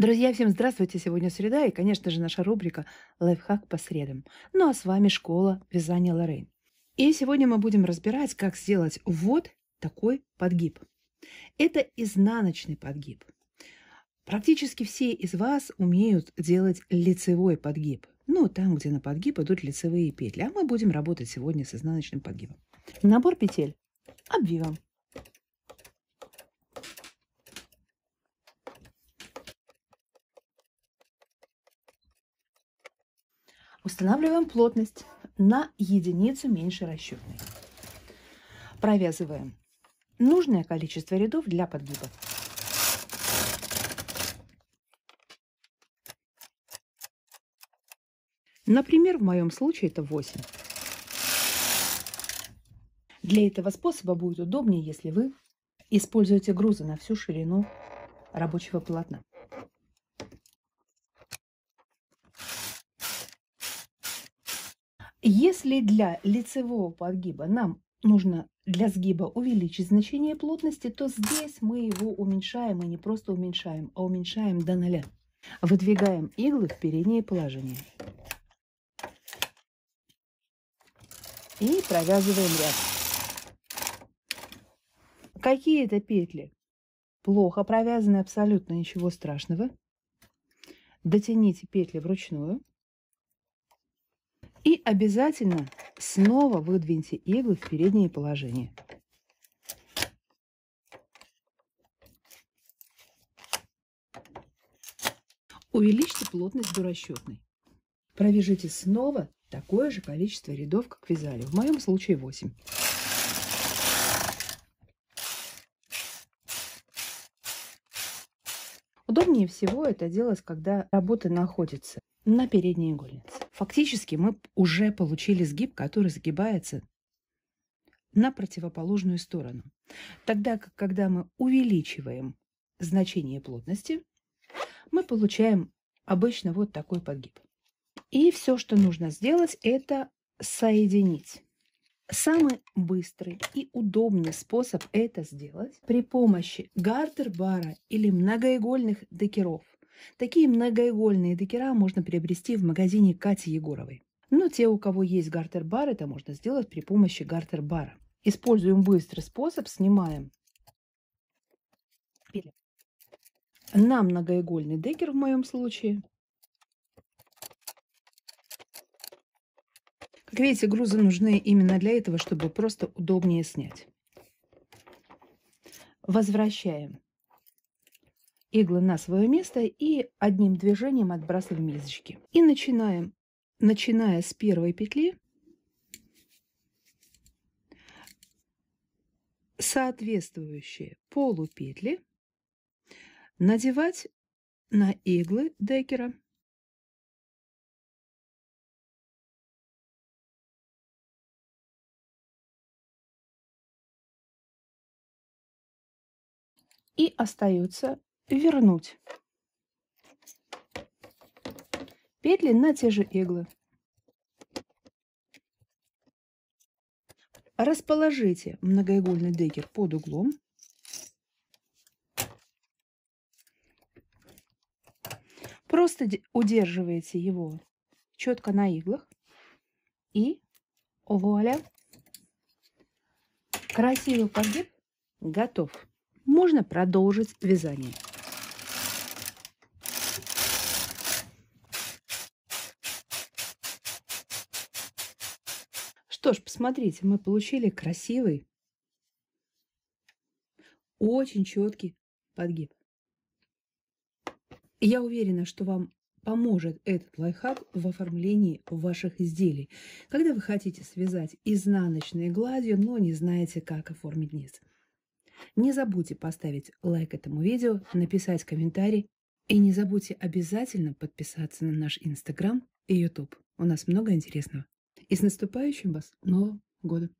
Друзья, всем здравствуйте! Сегодня среда и, конечно же, наша рубрика «Лайфхак по средам». Ну а с вами школа вязания Лоррейн. И сегодня мы будем разбирать, как сделать вот такой подгиб. Это изнаночный подгиб. Практически все из вас умеют делать лицевой подгиб. Ну, там, где на подгиб идут лицевые петли. А мы будем работать сегодня с изнаночным подгибом. Набор петель обвиваем. Устанавливаем плотность на единицу меньше расчетной. Провязываем нужное количество рядов для подгиба. Например, в моем случае это 8. Для этого способа будет удобнее, если вы используете грузы на всю ширину рабочего полотна. Если для лицевого подгиба нам нужно для сгиба увеличить значение плотности, то здесь мы его уменьшаем, и не просто уменьшаем, а уменьшаем до нуля. Выдвигаем иглы в переднее положение. И провязываем ряд. Какие это петли? Плохо провязаны, абсолютно ничего страшного. Дотяните петли вручную. И обязательно снова выдвиньте иглы в переднее положение. Увеличьте плотность до Провяжите снова такое же количество рядов, как вязали. В моем случае 8. Удобнее всего это делать, когда работа находится на передней игольнице. Фактически мы уже получили сгиб, который сгибается на противоположную сторону. Тогда когда мы увеличиваем значение плотности, мы получаем обычно вот такой подгиб. И все, что нужно сделать, это соединить Самый быстрый и удобный способ это сделать при помощи гардер-бара или многоигольных декеров. Такие многоигольные декера можно приобрести в магазине Кати Егоровой. Но те, у кого есть гартер-бар, это можно сделать при помощи гартер-бара. Используем быстрый способ, снимаем на многоигольный декер в моем случае видите, грузы нужны именно для этого, чтобы просто удобнее снять. Возвращаем иглы на свое место и одним движением отбрасываем лесочки. И начинаем, начиная с первой петли, соответствующие полупетли надевать на иглы декера и остается вернуть петли на те же иглы. Расположите многоигольный декер под углом. Просто удерживаете его четко на иглах. И вуаля! Красивый подгиб готов можно продолжить вязание. Что ж, посмотрите, мы получили красивый, очень четкий подгиб. Я уверена, что вам поможет этот лайфхак в оформлении ваших изделий, когда вы хотите связать изнаночной гладью, но не знаете, как оформить низ. Не забудьте поставить лайк этому видео, написать комментарий и не забудьте обязательно подписаться на наш Инстаграм и Ютуб. У нас много интересного. И с наступающим вас Новым годом!